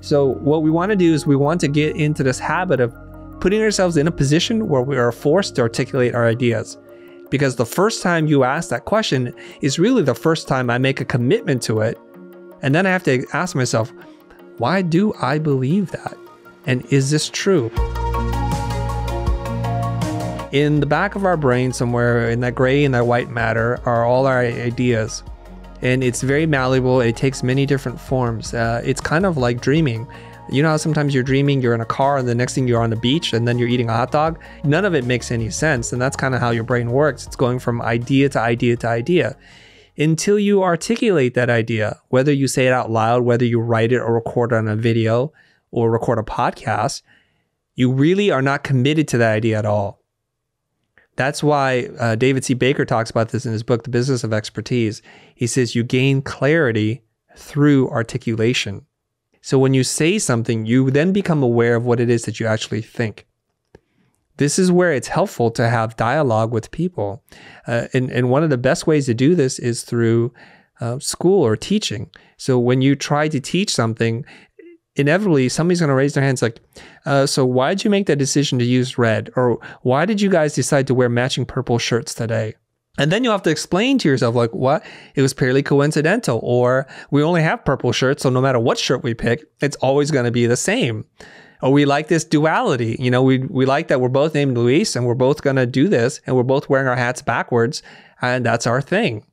So, what we want to do is we want to get into this habit of putting ourselves in a position where we are forced to articulate our ideas. Because the first time you ask that question is really the first time I make a commitment to it. And then I have to ask myself, why do I believe that? And is this true? In the back of our brain, somewhere in that gray and that white matter, are all our ideas and it's very malleable. It takes many different forms. Uh, it's kind of like dreaming. You know how sometimes you're dreaming, you're in a car, and the next thing you're on the beach, and then you're eating a hot dog? None of it makes any sense. And that's kind of how your brain works. It's going from idea to idea to idea until you articulate that idea, whether you say it out loud, whether you write it or record it on a video or record a podcast. You really are not committed to that idea at all. That's why uh, David C. Baker talks about this in his book, The Business of Expertise. He says you gain clarity through articulation. So when you say something, you then become aware of what it is that you actually think. This is where it's helpful to have dialogue with people. Uh, and, and one of the best ways to do this is through uh, school or teaching. So when you try to teach something, inevitably somebody's going to raise their hands like, uh, so why did you make that decision to use red? Or why did you guys decide to wear matching purple shirts today? And then you'll have to explain to yourself, like, what? It was purely coincidental, or we only have purple shirts, so no matter what shirt we pick, it's always going to be the same. Or we like this duality. You know, we, we like that we're both named Luis and we're both going to do this and we're both wearing our hats backwards, and that's our thing,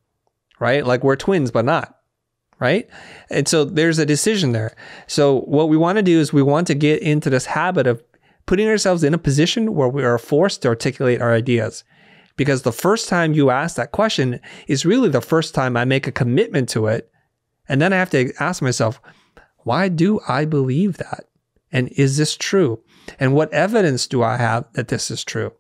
right? Like, we're twins, but not right? And so there's a decision there. So what we want to do is we want to get into this habit of putting ourselves in a position where we are forced to articulate our ideas. Because the first time you ask that question is really the first time I make a commitment to it. And then I have to ask myself, why do I believe that? And is this true? And what evidence do I have that this is true?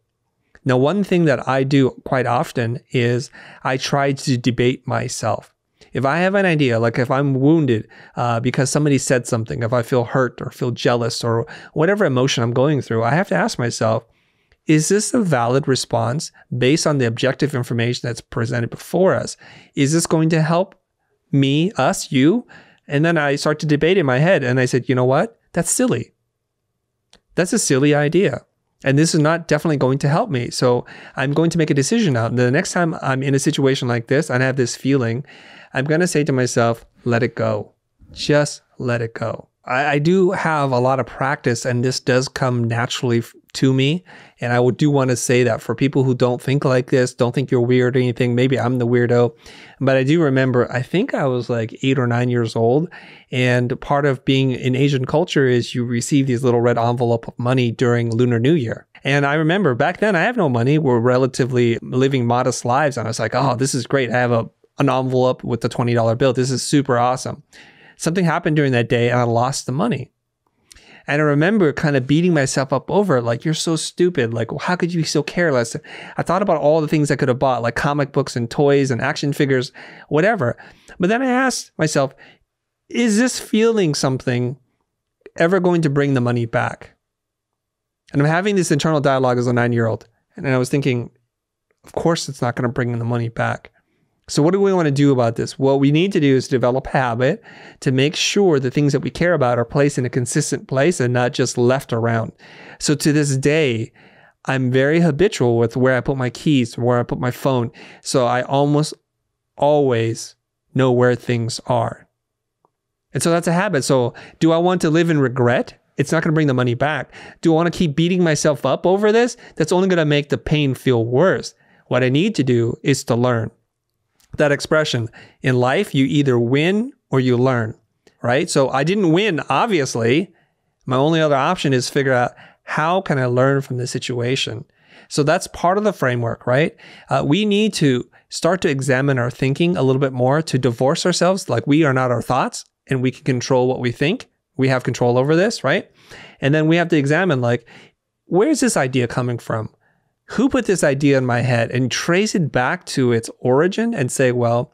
Now, one thing that I do quite often is I try to debate myself. If I have an idea, like if I'm wounded uh, because somebody said something, if I feel hurt or feel jealous or whatever emotion I'm going through, I have to ask myself, is this a valid response based on the objective information that's presented before us? Is this going to help me, us, you? And then I start to debate in my head and I said, you know what? That's silly. That's a silly idea and this is not definitely going to help me. So I'm going to make a decision now. The next time I'm in a situation like this and I have this feeling, I'm going to say to myself, let it go. Just let it go. I, I do have a lot of practice, and this does come naturally f- to me. And I do want to say that for people who don't think like this, don't think you're weird or anything, maybe I'm the weirdo. But I do remember, I think I was like eight or nine years old. And part of being in Asian culture is you receive these little red envelope of money during Lunar New Year. And I remember back then, I have no money. We're relatively living modest lives. And I was like, oh, this is great. I have a an envelope with the $20 bill. This is super awesome something happened during that day and I lost the money. And I remember kind of beating myself up over it, like, you're so stupid. Like, how could you be so careless? I thought about all the things I could have bought, like comic books and toys and action figures, whatever. But then I asked myself, is this feeling something ever going to bring the money back? And I'm having this internal dialogue as a nine year old. And I was thinking, of course, it's not going to bring the money back. So, what do we want to do about this? What we need to do is develop habit to make sure the things that we care about are placed in a consistent place and not just left around. So, to this day, I'm very habitual with where I put my keys, where I put my phone. So, I almost always know where things are. And so, that's a habit. So, do I want to live in regret? It's not going to bring the money back. Do I want to keep beating myself up over this? That's only going to make the pain feel worse. What I need to do is to learn that expression. In life, you either win or you learn, right? So I didn't win, obviously. My only other option is figure out how can I learn from this situation? So that's part of the framework, right? Uh, we need to start to examine our thinking a little bit more to divorce ourselves. Like we are not our thoughts and we can control what we think. We have control over this, right? And then we have to examine like, where's this idea coming from? who put this idea in my head and trace it back to its origin and say, well,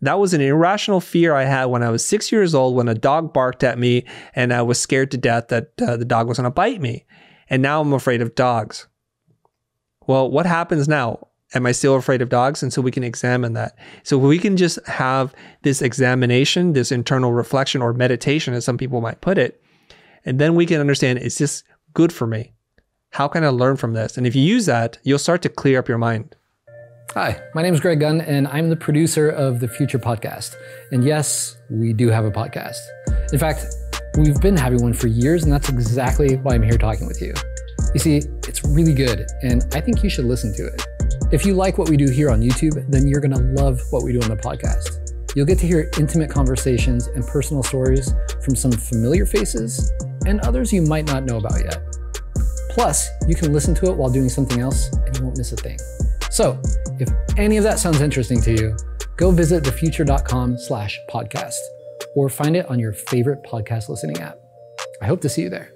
that was an irrational fear I had when I was six years old when a dog barked at me and I was scared to death that uh, the dog was going to bite me. And now I'm afraid of dogs. Well, what happens now? Am I still afraid of dogs? And so we can examine that. So we can just have this examination, this internal reflection or meditation, as some people might put it. And then we can understand is this good for me? How can I learn from this? And if you use that, you'll start to clear up your mind. Hi, my name is Greg Gunn, and I'm the producer of the Future Podcast. And yes, we do have a podcast. In fact, we've been having one for years, and that's exactly why I'm here talking with you. You see, it's really good, and I think you should listen to it. If you like what we do here on YouTube, then you're going to love what we do on the podcast. You'll get to hear intimate conversations and personal stories from some familiar faces and others you might not know about yet. Plus, you can listen to it while doing something else and you won't miss a thing. So if any of that sounds interesting to you, go visit thefuture.com slash podcast or find it on your favorite podcast listening app. I hope to see you there.